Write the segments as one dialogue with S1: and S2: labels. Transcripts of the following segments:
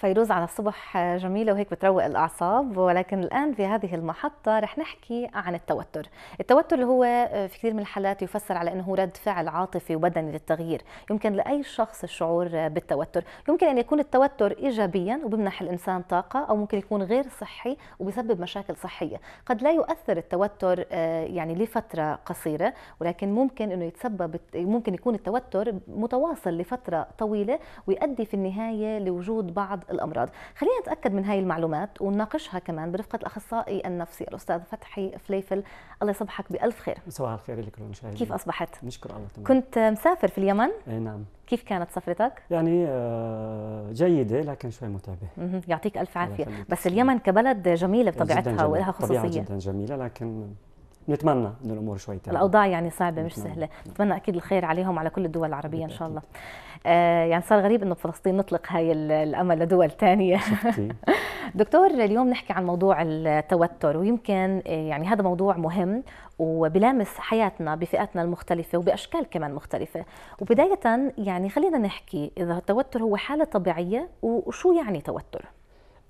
S1: فيروز على الصبح جميلة وهيك بتروق الأعصاب ولكن الآن في هذه المحطة رح نحكي عن التوتر التوتر اللي هو آه، في كثير من الحالات يفسر على أنه رد فعل عاطفي وبدني للتغيير يمكن لأي شخص الشعور بالتوتر يمكن أن يكون التوتر إيجابيا وبمنح الإنسان طاقة أو ممكن يكون غير صحي وبسبب مشاكل صحية قد لا يؤثر التوتر آه، يعني لفترة قصيرة ولكن ممكن أنه يتسبب ممكن يكون التوتر متواصل لفترة طويلة ويؤدي في النهاية لوجود بعض الأمراض خلينا نتأكد من هاي المعلومات ونناقشها كمان برفقة الأخصائي النفسي الأستاذ فتحي فليفل الله يصبحك بألف خير
S2: صباح الخير لكل المشاهدين كيف أصبحت؟ نشكر الله تمام كنت
S1: مسافر في اليمن؟ أي نعم كيف كانت سفرتك؟
S2: يعني آه، جيدة لكن شوي متعبة
S1: يعطيك ألف عافية بس اليمن كبلد جميلة بطبيعتها ولها خصوصية جدا
S2: جميلة لكن نتمنى انه الامور شوي تمام الاوضاع يعني صعبه مش سهله
S1: نتمنى اكيد الخير عليهم على كل الدول العربيه ان شاء الله آه، يعني صار غريب انه بفلسطين نطلق هاي الامل لدول ثانيه دكتور اليوم نحكي عن موضوع التوتر ويمكن آه، يعني هذا موضوع مهم وبلامس حياتنا بفئاتنا المختلفة وبأشكال كمان مختلفة وبداية يعني خلينا نحكي إذا التوتر هو حالة طبيعية وشو يعني توتر؟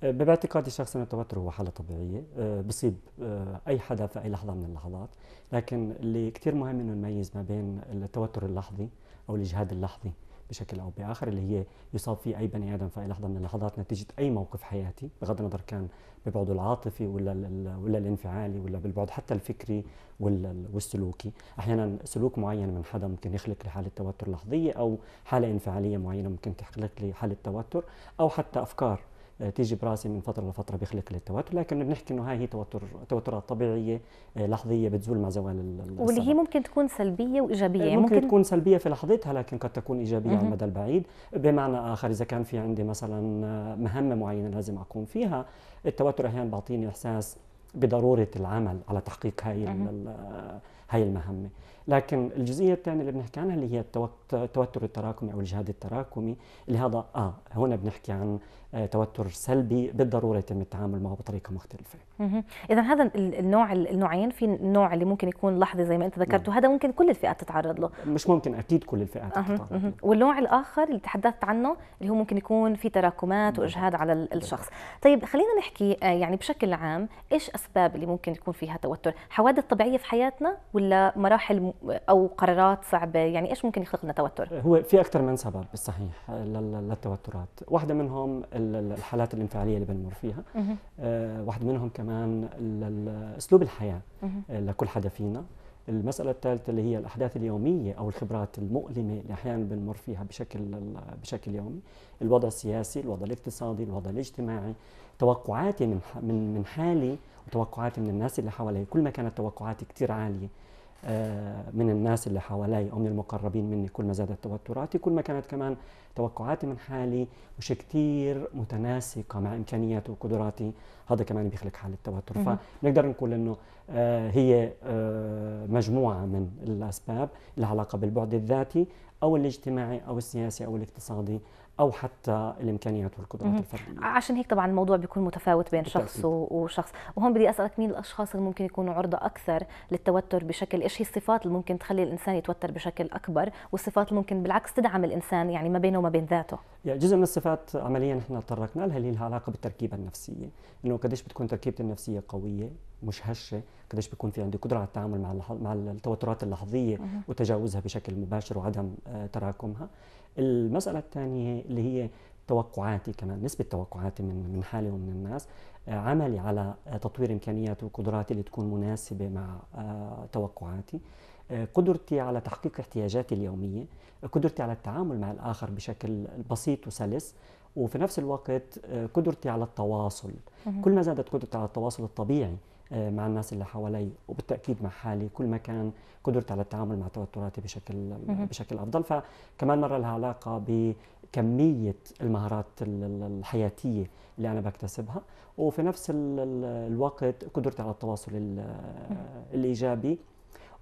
S2: باعتقادي شخصا التوتر هو حالة طبيعية آه، بصيب آه، أي حدا في أي لحظة من اللحظات لكن اللي كثير مهم إنه نميز ما بين التوتر اللحظي أو الإجهاد اللحظي بشكل أو بآخر اللي هي يصاب فيه أي بني آدم في أي لحظة من اللحظات نتيجة أي موقف حياتي بغض النظر كان ببعده العاطفي ولا ولا الانفعالي ولا بالبعد حتى الفكري والسلوكي أحيانا سلوك معين من حدا ممكن يخلق لي حالة توتر لحظية أو حالة انفعالية معينة ممكن تخلق لي حالة توتر أو حتى أفكار تيجي براسي من فتره لفتره بيخلق لي التوتر لكن بنحكي انه هاي هي توتر توترات طبيعيه آه، لحظيه بتزول مع زوال واللي هي
S1: ممكن تكون سلبيه وايجابيه آه، يعني ممكن, ممكن تكون
S2: سلبيه في لحظتها لكن قد تكون ايجابيه على المدى البعيد بمعنى اخر اذا كان في عندي مثلا آه، مهمه معينه لازم اقوم فيها التوتر احيانا بيعطيني احساس بضروره العمل على تحقيق هاي هاي المهمه لكن الجزئيه الثانيه اللي بنحكي عنها اللي هي التوتر التراكمي او الجهاد التراكمي اللي هذا اه هنا بنحكي عن آه، توتر سلبي بالضروره يتم التعامل معه بطريقه مختلفه.
S1: اذا هذا النوع النوعين في النوع اللي ممكن يكون لحظي زي ما انت ذكرت نعم. وهذا ممكن كل الفئات تتعرض له.
S2: مش ممكن اكيد كل الفئات تتعرض
S1: له. والنوع الاخر اللي تحدثت عنه اللي هو ممكن يكون في تراكمات نعم. واجهاد على الشخص. نعم. طيب خلينا نحكي آه، يعني بشكل عام ايش اسباب اللي ممكن يكون فيها توتر؟ حوادث طبيعيه في حياتنا ولا مراحل او قرارات صعبه يعني ايش ممكن يخلق لنا توتر؟
S2: هو في اكثر من سبب صحيح للتوترات، واحده منهم الحالات الانفعاليه اللي بنمر فيها آه واحد منهم كمان اسلوب الحياه آه، لكل حدا فينا المسألة الثالثة اللي هي الأحداث اليومية أو الخبرات المؤلمة اللي أحيانا بنمر فيها بشكل بشكل يومي، الوضع السياسي، الوضع الاقتصادي، الوضع الاجتماعي، توقعاتي من من من حالي وتوقعاتي من الناس اللي حوالي، كل ما كانت توقعاتي كثير عالية آه، من الناس اللي حوالي او من المقربين مني كل ما زادت توتراتي كل ما كانت كمان توقعاتي من حالي مش كتير متناسقه مع امكانياتي وقدراتي هذا كمان بيخلق حاله توتر فنقدر نقول انه آه، هي آه، مجموعه من الاسباب لها علاقه بالبعد الذاتي او الاجتماعي او السياسي او الاقتصادي او حتى الامكانيات والقدرات الفرديه عشان
S1: هيك طبعا الموضوع بيكون متفاوت بين بالتأكيد. شخص وشخص وهون بدي اسالك مين الاشخاص اللي ممكن يكونوا عرضه اكثر للتوتر بشكل ايش هي الصفات اللي ممكن تخلي الانسان يتوتر بشكل اكبر والصفات اللي ممكن بالعكس تدعم الانسان يعني ما بينه وما بين ذاته
S2: يعني جزء من الصفات عمليا احنا تطرقنا لها اللي لها علاقه بالتركيبه النفسيه انه قديش بتكون تركيبتي النفسيه قويه مش هشه قديش بيكون في عندي قدره على التعامل مع مع التوترات اللحظيه وتجاوزها بشكل مباشر وعدم آه، تراكمها المسألة الثانية اللي هي توقعاتي كمان نسبة توقعاتي من من حالي ومن الناس آه، عملي على آه، تطوير إمكانياتي وقدراتي اللي تكون مناسبة مع آه، توقعاتي قدرتي على تحقيق احتياجاتي اليومية قدرتي على التعامل مع الآخر بشكل بسيط وسلس وفي نفس الوقت قدرتي على التواصل كل ما زادت قدرتي على التواصل الطبيعي آه، مع الناس اللي حوالي وبالتاكيد مع حالي كل ما كان قدرتي على التعامل مع توتراتي بشكل بشكل افضل فكمان مره لها علاقه بكميه المهارات الحياتيه اللي انا بكتسبها وفي نفس الوقت قدرتي على التواصل الايجابي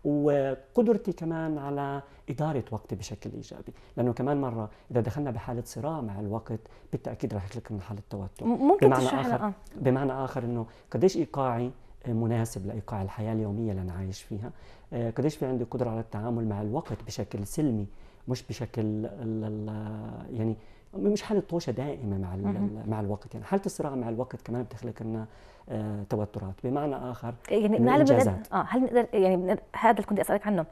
S2: وقدرتي كمان على إدارة وقتي بشكل إيجابي لأنه كمان مرة إذا دخلنا بحالة صراع مع الوقت بالتأكيد رح يخلق لنا حالة توتر ممكن بمعنى آخر, الآن. آه. بمعنى آخر أنه قديش إيقاعي مناسب لايقاع الحياه اليوميه اللي انا عايش فيها آه، قديش في عندي قدره على التعامل مع الوقت بشكل سلمي مش بشكل يعني مش حاله طوشه دائمه مع مع الوقت يعني حاله الصراع مع الوقت كمان بتخلق لنا آه، توترات بمعنى اخر يعني هل بنقدر
S1: اه هل نقدر يعني هذا اللي كنت اسالك عنه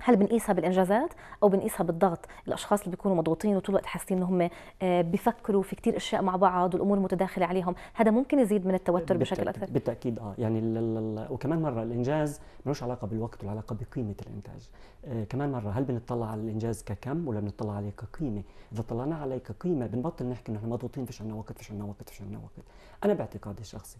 S1: هل بنقيسها بالانجازات او بنقيسها بالضغط الاشخاص اللي بيكونوا مضغوطين وطول الوقت حاسين انهم آه، بيفكروا في كثير اشياء مع بعض والامور متداخله عليهم هذا ممكن يزيد من التوتر بشكل اكثر
S2: بالتاكيد اه يعني وكمان مره الانجاز ملوش علاقه بالوقت ولا علاقه بقيمه الانتاج آه كمان مره هل بنطلع على الانجاز ككم ولا بنطلع عليه كقيمه اذا طلعنا عليه كقيمه بنبطل نحكي انه احنا مضغوطين فيش عندنا وقت فيش عندنا وقت فيش عندنا وقت انا باعتقادي الشخصي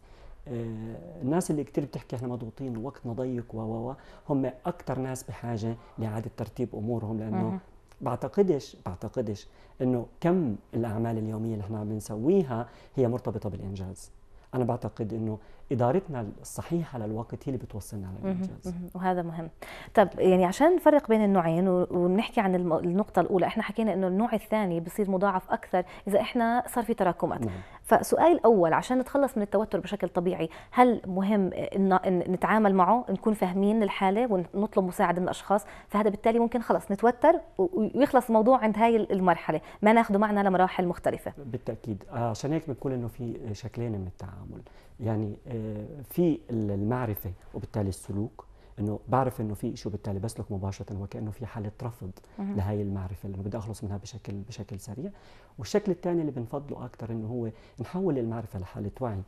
S2: آه، الناس اللي كثير بتحكي احنا مضغوطين ووقتنا ضيق و هم اكثر ناس بحاجه لاعاده ترتيب امورهم لانه بعتقدش بعتقدش انه كم الاعمال اليوميه اللي احنا عم نسويها هي مرتبطه بالانجاز انا بعتقد انه ادارتنا الصحيحه للوقت هي اللي بتوصلنا للانجاز
S1: وهذا مهم طب يعني عشان نفرق بين النوعين ونحكي عن النقطه الاولى احنا حكينا انه النوع الثاني بصير مضاعف اكثر اذا احنا صار في تراكمات مهم. نعم. فسؤال الاول عشان نتخلص من التوتر بشكل طبيعي هل مهم إن نتعامل معه نكون فاهمين الحاله ونطلب مساعده من الاشخاص فهذا بالتالي ممكن خلص نتوتر ويخلص الموضوع عند هاي المرحله ما ناخده معنا لمراحل مختلفه
S2: بالتاكيد عشان هيك بنقول انه في شكلين من التعامل يعني آه، في المعرفه وبالتالي السلوك انه بعرف انه في شيء وبالتالي بسلك مباشره وكانه في حاله رفض لهي المعرفه لانه بدي اخلص منها بشكل بشكل سريع والشكل الثاني اللي بنفضله اكثر انه هو نحول المعرفه لحاله وعي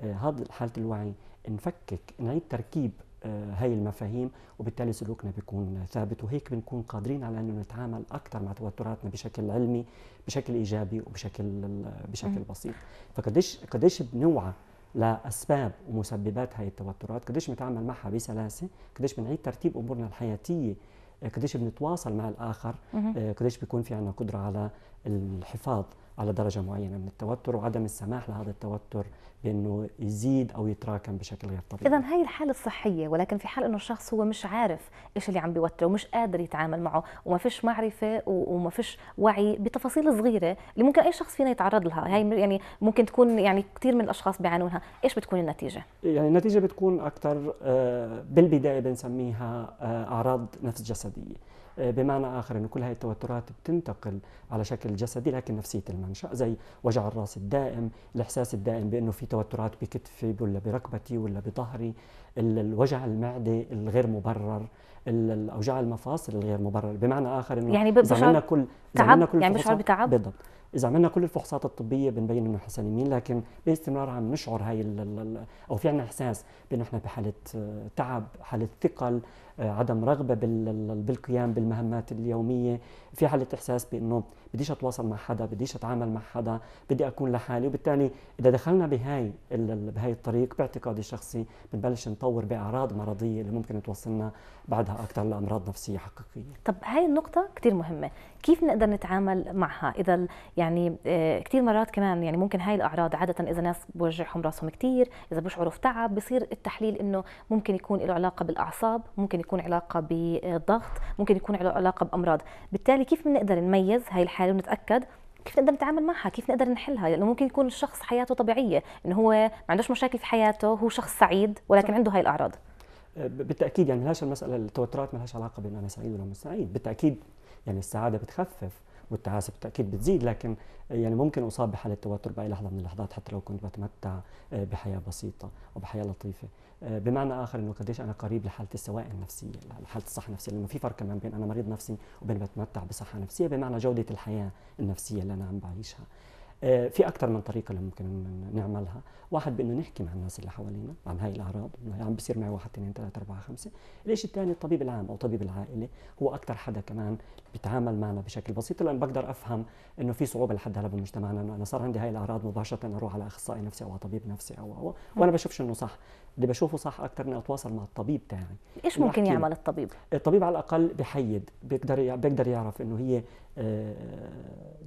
S2: آه، هذا حاله الوعي نفكك نعيد تركيب آه، هاي المفاهيم وبالتالي سلوكنا بيكون ثابت وهيك بنكون قادرين على انه نتعامل اكثر مع توتراتنا بشكل علمي بشكل ايجابي وبشكل بشكل بسيط فقديش قديش بنوعى لاسباب ومسببات هاي التوترات قديش بنتعامل معها بسلاسه قديش بنعيد ترتيب امورنا الحياتيه قديش بنتواصل مع الاخر آه، قديش بيكون في عندنا قدره على الحفاظ على درجة معينة من التوتر وعدم السماح لهذا التوتر بأنه يزيد أو يتراكم بشكل غير طبيعي
S1: إذا هاي الحالة الصحية ولكن في حال أنه الشخص هو مش عارف إيش اللي عم بيوتره ومش قادر يتعامل معه وما فيش معرفة وما فيش وعي بتفاصيل صغيرة اللي ممكن أي شخص فينا يتعرض لها هاي يعني ممكن تكون يعني كثير من الأشخاص بيعانونها إيش بتكون النتيجة؟
S2: يعني النتيجة بتكون أكثر آه، بالبداية بنسميها آه، أعراض نفس جسدية آه، بمعنى اخر انه كل هاي التوترات بتنتقل على شكل جسدي لكن نفسيه المنشا زي وجع الراس الدائم، الاحساس الدائم بانه في توترات بكتفي ولا بركبتي ولا بظهري، الوجع المعده الغير مبرر، الاوجاع المفاصل الغير مبرر، بمعنى اخر انه يعني كل تعب يعني بيشعر بتعب بالضبط اذا عملنا كل الفحوصات الطبيه بنبين انه حسنين لكن باستمرار عم نشعر هاي او في عنا احساس بانه احنا بحاله آه، تعب حاله ثقل آه، عدم رغبه بالقيام بالمهمات اليوميه في حاله احساس بانه بديش اتواصل مع حدا بديش اتعامل مع حدا بدي اكون لحالي وبالتالي اذا دخلنا بهاي بهاي الطريق باعتقادي الشخصي بنبلش نطور باعراض مرضيه اللي ممكن توصلنا بعدها اكثر لامراض نفسيه حقيقيه
S1: طب هاي النقطه كثير مهمه كيف نقدر نقدر نتعامل معها اذا يعني آه، كثير مرات كمان يعني ممكن هاي الاعراض عاده اذا ناس بوجعهم راسهم كثير اذا بيشعروا بتعب بصير التحليل انه ممكن يكون له علاقه بالاعصاب ممكن يكون علاقه بالضغط ممكن يكون له علاقه بامراض بالتالي كيف بنقدر نميز هاي الحاله ونتاكد كيف نقدر نتعامل معها كيف نقدر نحلها لانه ممكن يكون الشخص حياته طبيعيه انه هو ما عندوش مشاكل في حياته هو شخص سعيد ولكن عنده هاي الاعراض
S2: آه، بالتاكيد يعني هاش المساله التوترات لهاش علاقه بان انا سعيد ولا مش سعيد بالتاكيد يعني السعاده بتخفف والتعاسه بالتاكيد بتزيد لكن يعني ممكن اصاب بحاله توتر باي لحظه من اللحظات حتى لو كنت بتمتع آه، بحياه بسيطه وبحياه لطيفه آه، بمعنى اخر انه قديش انا قريب لحاله السواء النفسيه لحاله الصحه النفسيه لانه في فرق كمان بين انا مريض نفسي وبين بتمتع بصحه نفسيه بمعنى جوده الحياه النفسيه اللي انا عم بعيشها آه، في أكثر من طريقة اللي ممكن نعملها، واحد بإنه نحكي مع الناس اللي حوالينا عن هاي الأعراض، إنه عم بصير معي واحد اثنين ثلاثة أربعة خمسة، الشيء الثاني الطبيب العام أو طبيب العائلة هو أكثر حدا كمان بيتعامل معنا بشكل بسيط لأن بقدر أفهم إنه في صعوبة لحد هلا بمجتمعنا إنه أنا صار عندي هاي الأعراض مباشرة أروح على أخصائي نفسي أو على طبيب نفسي أو أو وأنا بشوفش إنه صح، اللي بشوفه صح اكتر اني اتواصل مع الطبيب تاعي ايش ممكن يعمل الطبيب الطبيب على الاقل بحيد بيقدر بيقدر يعرف انه هي آه،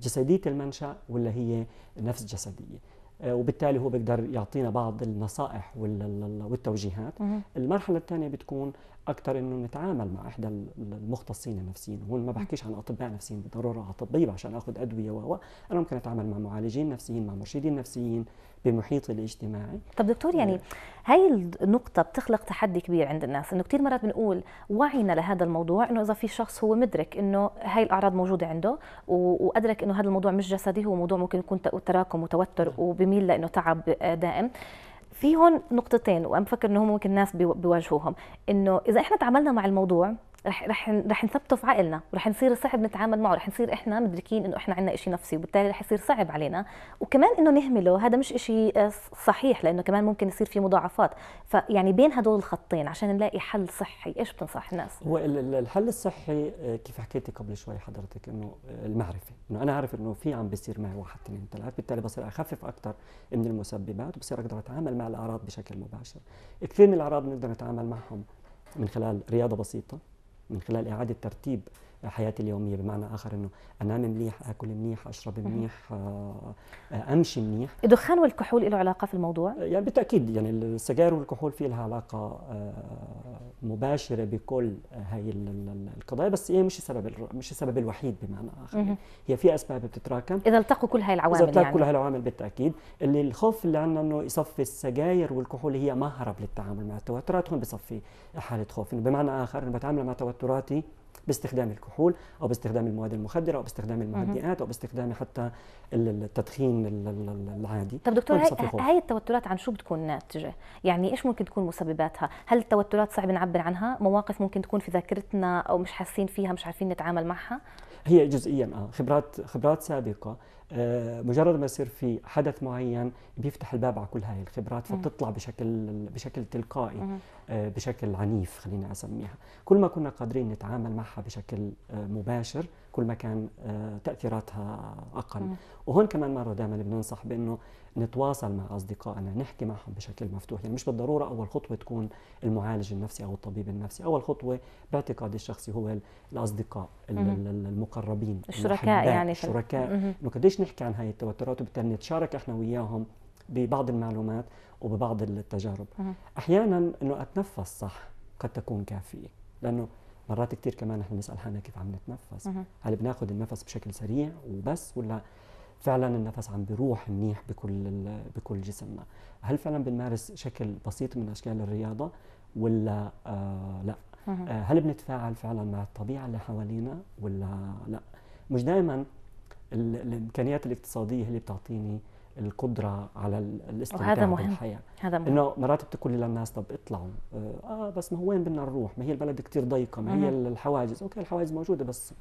S2: جسديه المنشا ولا هي نفس جسديه آه، وبالتالي هو بيقدر يعطينا بعض النصائح والتوجيهات المرحله الثانيه بتكون اكثر انه نتعامل مع احدى المختصين النفسيين هون ما بحكيش عن اطباء نفسيين بالضروره على طبيب عشان اخذ ادويه و انا ممكن اتعامل مع معالجين نفسيين مع مرشدين نفسيين بمحيطي الاجتماعي طب دكتور يعني هاي النقطه بتخلق تحدي
S1: كبير عند الناس انه كثير مرات بنقول وعينا لهذا الموضوع انه اذا في شخص هو مدرك انه هاي الاعراض موجوده عنده وادرك انه هذا الموضوع مش جسدي هو موضوع ممكن يكون تراكم وتوتر نعم. وبميل لانه تعب دائم في هون نقطتين وانا بفكر انه ممكن الناس بيواجهوهم انه اذا احنا تعاملنا مع الموضوع رح رح رح نثبته في عقلنا ورح نصير صعب نتعامل معه رح نصير احنا مدركين انه احنا عندنا شيء نفسي وبالتالي رح يصير صعب علينا وكمان انه نهمله هذا مش شيء آه، صحيح لانه كمان ممكن يصير في مضاعفات فيعني بين هدول الخطين عشان نلاقي حل صحي ايش بتنصح الناس
S2: هو الحل الصحي آه، كيف حكيتي قبل شوي حضرتك انه آه، المعرفه انه انا عارف انه في عم بيصير معي واحد اثنين ثلاث بالتالي بصير اخفف اكثر من المسببات وبصير اقدر اتعامل مع الاعراض بشكل مباشر كثير من الاعراض بنقدر نتعامل معهم من خلال رياضه بسيطه من خلال إعادة ترتيب حياتي اليوميه بمعنى اخر انه انام منيح اكل منيح اشرب منيح آه، آه، امشي منيح
S1: الدخان والكحول له علاقه في الموضوع
S2: آه، يعني بالتاكيد يعني السجاير والكحول في لها علاقه مباشره بكل هاي القضايا بس هي مش السبب مش السبب الوحيد بمعنى اخر هي في اسباب بتتراكم اذا
S1: التقوا كل هاي العوامل اذا التقوا يعني. كل هاي
S2: العوامل بالتاكيد اللي الخوف اللي عندنا انه يصفي السجاير والكحول هي مهرب للتعامل مع التوترات هون بصفي حاله خوف بمعنى اخر انا بتعامل مع توتراتي باستخدام الكحول او باستخدام المواد المخدره او باستخدام المهدئات او باستخدام حتى التدخين العادي طب دكتور هاي
S1: التوترات عن شو بتكون ناتجه يعني ايش ممكن تكون مسبباتها هل التوترات صعب نعبر عنها مواقف ممكن تكون في ذاكرتنا او مش حاسين فيها مش عارفين نتعامل معها
S2: هي جزئيا آه. خبرات خبرات سابقه آه، مجرد ما يصير في حدث معين بيفتح الباب على كل هاي الخبرات فبتطلع بشكل بشكل تلقائي آه، بشكل عنيف خلينا اسميها كل ما كنا قادرين نتعامل معها بشكل آه، مباشر كل ما كان تاثيراتها اقل وهون كمان مره دائما بننصح بانه نتواصل مع اصدقائنا نحكي معهم بشكل مفتوح يعني مش بالضروره اول خطوه تكون المعالج النفسي او الطبيب النفسي اول خطوه باعتقادي الشخصي هو الاصدقاء المقربين الشركاء يعني الشركاء انه قديش ليش نحكي عن هاي التوترات وبالتالي نتشارك احنا وياهم ببعض المعلومات وببعض التجارب احيانا انه اتنفس صح قد تكون كافيه لانه مرات كثير كمان نحن بنسال حالنا كيف عم نتنفس هل بناخذ النفس بشكل سريع وبس ولا فعلا النفس عم بيروح منيح بكل بكل جسمنا هل فعلا بنمارس شكل بسيط من اشكال الرياضه ولا آه لا آه هل بنتفاعل فعلا مع الطبيعه اللي حوالينا ولا لا مش دائما الامكانيات الاقتصاديه هي اللي بتعطيني القدره على الاستمتاع هذا مهم. بالحياه هذا مهم انه مرات بتقول للناس طب اطلعوا آه،, اه بس ما هو وين بدنا نروح ما هي البلد كثير ضيقه ما هي الحواجز اوكي الحواجز موجوده بس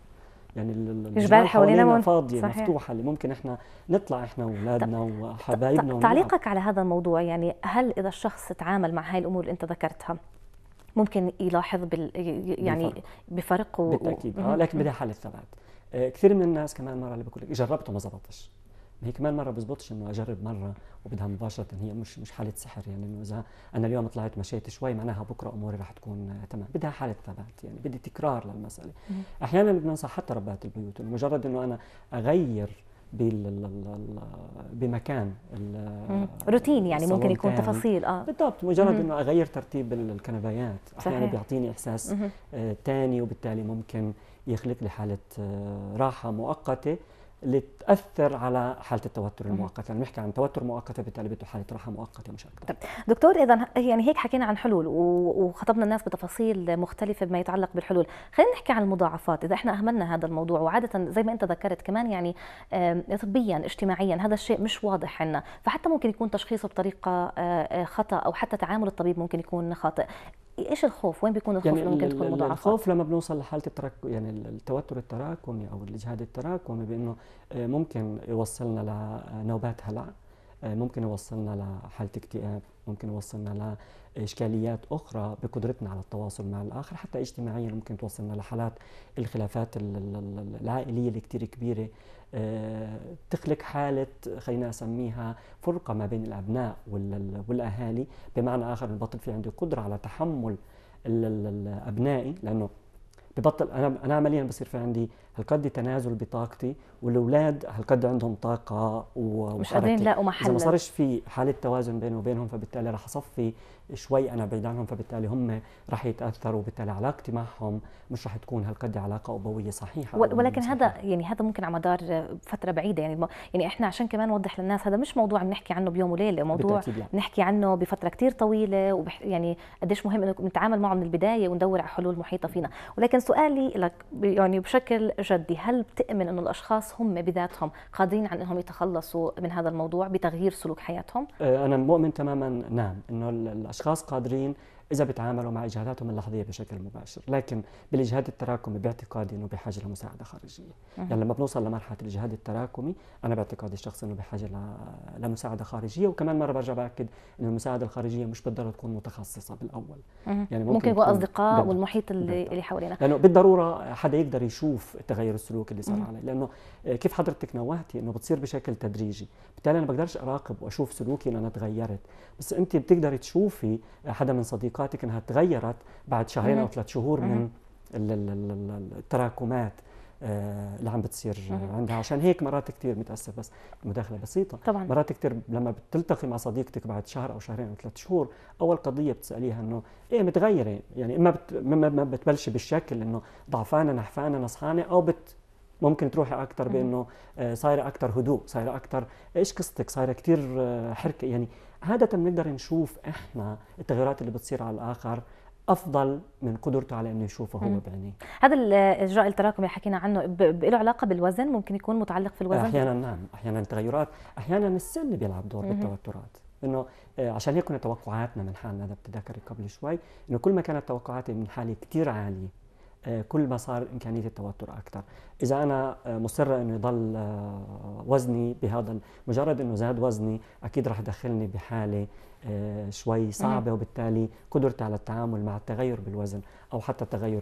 S2: يعني الجبال حوالينا من... فاضيه صحيح. مفتوحه اللي ممكن احنا نطلع احنا واولادنا وحبايبنا تعليقك
S1: على هذا الموضوع يعني هل اذا الشخص تعامل مع هاي الامور اللي انت ذكرتها ممكن يلاحظ بال يعني بفرق, بفرق و... بالتاكيد و... آه لكن بدها
S2: حاله ثبات آه، كثير من الناس كمان مره اللي بقول لك جربته ما زبطش ما يعني هي كمان مره بزبطش انه اجرب مره وبدها مباشره هي مش مش حاله سحر يعني انه اذا انا اليوم طلعت مشيت شوي معناها بكره اموري رح تكون آه، تمام بدها حاله ثبات يعني بدي تكرار للمساله احيانا بننصح حتى ربات البيوت انه مجرد انه انا اغير بمكان روتين يعني ممكن يكون تفاصيل اه بالضبط مجرد انه اغير ترتيب الكنبايات احيانا بيعطيني احساس ثاني آه، وبالتالي ممكن يخلق لي حاله آه، راحه مؤقته اللي تاثر على حاله التوتر المؤقت لانه يعني نحكي عن توتر مؤقت بالتالي بده حاله راحه مؤقته مش اكثر طب
S1: دكتور اذا يعني هيك حكينا عن حلول وخطبنا الناس بتفاصيل مختلفه بما يتعلق بالحلول خلينا نحكي عن المضاعفات اذا احنا اهملنا هذا الموضوع وعاده زي ما انت ذكرت كمان يعني طبيا اجتماعيا هذا الشيء مش واضح عنا فحتى ممكن يكون تشخيصه بطريقه آه، آه، خطا او حتى تعامل الطبيب ممكن يكون خاطئ ايش الخوف وين بيكون الخوف يعني ممكن تكون مضاعفه الخوف
S2: لما بنوصل لحاله التراكم يعني التوتر التراكمي او الاجهاد التراكمي بانه آه، ممكن يوصلنا لنوبات آه، هلع آه، ممكن يوصلنا لحاله اكتئاب ممكن يوصلنا لاشكاليات اخرى بقدرتنا على التواصل مع الاخر حتى اجتماعيا ممكن توصلنا لحالات الخلافات العائليه اللي كثير كبيره تخلق حالة خلينا نسميها فرقة ما بين الأبناء والأهالي بمعنى آخر البطل في عندي قدرة على تحمل أبنائي لأنه ببطل انا انا عمليا بصير في عندي هالقد تنازل بطاقتي والاولاد هالقد عندهم طاقه وحركه مش قادرين يلاقوا محل اذا ما صارش في حاله توازن بيني وبينهم فبالتالي رح اصفي شوي انا بعيد عنهم فبالتالي هم رح يتاثروا وبالتالي علاقتي معهم مش رح تكون هالقد علاقه ابويه صحيحه ولكن
S1: صحيحة. هذا يعني هذا ممكن على مدار فتره بعيده يعني يعني احنا عشان كمان نوضح للناس هذا مش موضوع بنحكي عنه بيوم وليله موضوع بنحكي عنه بفتره كثير طويله وبح يعني قديش مهم انه نتعامل معه من البدايه وندور على حلول محيطه فينا ولكن سؤالي لك يعني بشكل جدي هل بتؤمن انه الاشخاص هم بذاتهم قادرين عن انهم يتخلصوا من هذا الموضوع بتغيير سلوك حياتهم
S2: أه، انا مؤمن تماما نعم انه الاشخاص اشخاص قادرين اذا بيتعاملوا مع اجهاداتهم اللحظيه بشكل مباشر، لكن بالاجهاد التراكمي باعتقادي انه بحاجه لمساعده خارجيه، يعني لما بنوصل لمرحله الاجهاد التراكمي انا باعتقادي الشخص انه بحاجه لمساعده خارجيه وكمان مره برجع باكد انه المساعده الخارجيه مش بالضروره تكون متخصصه بالاول يعني ممكن, ممكن يكون اصدقاء
S1: والمحيط اللي بالضبط. اللي حوالينا
S2: لانه بالضروره حدا يقدر يشوف تغير السلوك اللي صار عليه لانه كيف حضرتك نوهتي انه بتصير بشكل تدريجي بالتالي انا بقدرش اراقب واشوف سلوكي انا تغيرت بس انت بتقدري تشوفي حدا من صديقاتك توقعاتك انها تغيرت بعد شهرين او ثلاث شهور من التراكمات آه، اللي عم بتصير عندها عشان هيك مرات كثير متاسف بس مداخله بسيطه طبعا مرات كثير لما بتلتقي مع صديقتك بعد شهر او شهرين او ثلاث شهور اول قضيه بتساليها انه ايه متغيره يعني اما بت ما بتبلشي بالشكل انه ضعفانه نحفانه نصحانه او بت ممكن تروحي اكثر بانه آه، صايره اكثر هدوء صايره اكثر ايش قصتك صايره كثير آه، حركه يعني عادة بنقدر نشوف احنا التغيرات اللي بتصير على الاخر افضل من قدرته على انه يشوفه هو بعينيه
S1: هذا الاجراء التراكمي اللي حكينا عنه له علاقه بالوزن ممكن يكون متعلق في الوزن احيانا
S2: نعم احيانا التغيرات احيانا السن بيلعب دور بالتوترات انه آه، عشان هيك كنا توقعاتنا من حالنا اذا بتتذكري قبل شوي انه كل ما كانت توقعاتي من حالي كثير عاليه آه، كل ما صار إمكانية التوتر أكثر إذا أنا آه، مصرة أنه يضل آه، وزني بهذا مجرد أنه زاد وزني أكيد رح يدخلني بحالة شوي صعبة وبالتالي قدرتي على التعامل مع التغير بالوزن أو حتى التغير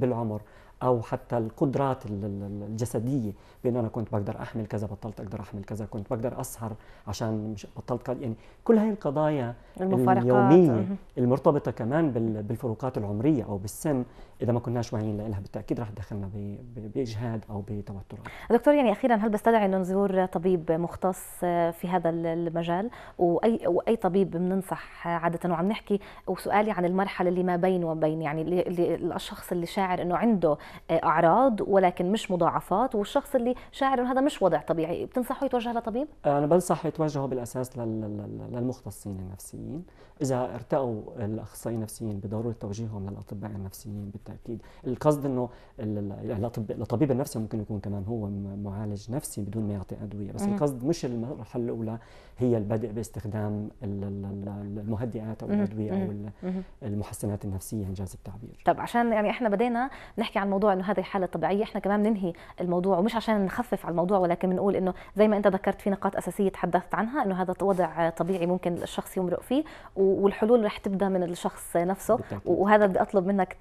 S2: بالعمر او حتى القدرات الجسديه بان انا كنت بقدر احمل كذا بطلت اقدر احمل كذا كنت بقدر اسهر عشان مش بطلت كذا يعني كل هاي القضايا المفارقات. اليوميه المرتبطه كمان بالفروقات العمريه او بالسن اذا ما كناش واعيين لها بالتاكيد رح تدخلنا باجهاد او بتوتر
S1: دكتور يعني اخيرا هل بستدعي انه نزور طبيب مختص في هذا المجال واي واي طبيب بننصح عاده وعم نحكي وسؤالي عن المرحله اللي ما بين وبين يعني اللي الشخص اللي شاعر انه عنده اعراض ولكن مش مضاعفات والشخص اللي شاعر انه هذا مش وضع طبيعي بتنصحه يتوجه لطبيب؟
S2: انا بنصح يتوجهوا بالاساس للمختصين النفسيين اذا ارتقوا الاخصائيين النفسيين بضروره توجيههم للاطباء النفسيين بالتاكيد القصد انه الطبيب النفسي ممكن يكون كمان هو معالج نفسي بدون ما يعطي ادويه بس القصد مش المرحله الاولى هي البدء باستخدام المهدئات او الادويه او المحسنات النفسيه انجاز التعبير طب عشان
S1: يعني احنا بدينا نحكي عن موضوع انه هذه حاله طبيعيه احنا كمان بننهي الموضوع ومش عشان نخفف على الموضوع ولكن بنقول انه زي ما انت ذكرت في نقاط اساسيه تحدثت عنها انه هذا وضع طبيعي ممكن الشخص يمرق فيه والحلول رح تبدا من الشخص نفسه بالتأكيد. وهذا بدي اطلب منك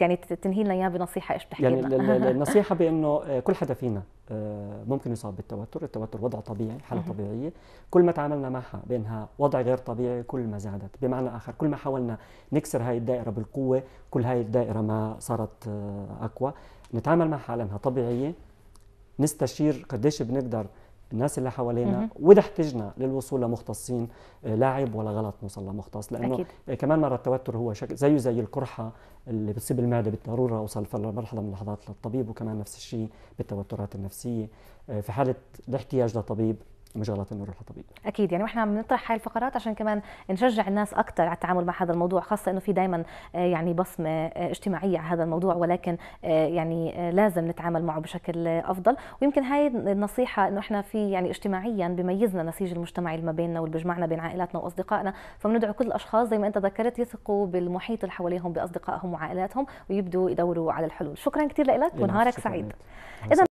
S1: يعني يعني تنهي لنا اياها بنصيحه ايش بتحكي يعني لنا؟ النصيحه
S2: بانه آه، كل حدا فينا آه، ممكن يصاب بالتوتر، التوتر وضع طبيعي، حاله طبيعيه، كل ما تعاملنا معها بانها وضع غير طبيعي كل ما زادت، بمعنى اخر كل ما حاولنا نكسر هاي الدائره بالقوه، كل هاي الدائره ما صارت آه، اقوى، نتعامل معها على انها طبيعيه، نستشير قديش بنقدر الناس اللي حوالينا واذا احتجنا للوصول لمختصين آه، لاعب ولا غلط نوصل لمختص لانه أكيد. آه، كمان مره التوتر هو شك زيه زي القرحه اللي بتصيب المعده بالضروره اوصل في مرحله من اللحظات للطبيب وكمان نفس الشيء بالتوترات النفسيه آه، في حاله الاحتياج لطبيب مجالات النور الحطبيه.
S1: اكيد يعني واحنا عم نطرح هاي الفقرات عشان كمان نشجع الناس اكثر على التعامل مع هذا الموضوع خاصه انه في دائما آه، يعني بصمه آه، اجتماعيه على هذا الموضوع ولكن آه، يعني لازم نتعامل معه بشكل افضل ويمكن هاي النصيحه انه احنا في يعني اجتماعيا بميزنا نسيج المجتمعي اللي ما بيننا واللي بيجمعنا بين عائلاتنا واصدقائنا فبندعو كل الاشخاص زي ما انت ذكرت يثقوا بالمحيط اللي حواليهم باصدقائهم وعائلاتهم ويبدوا يدوروا على الحلول شكرا كثير لك ونهارك سعيد اذا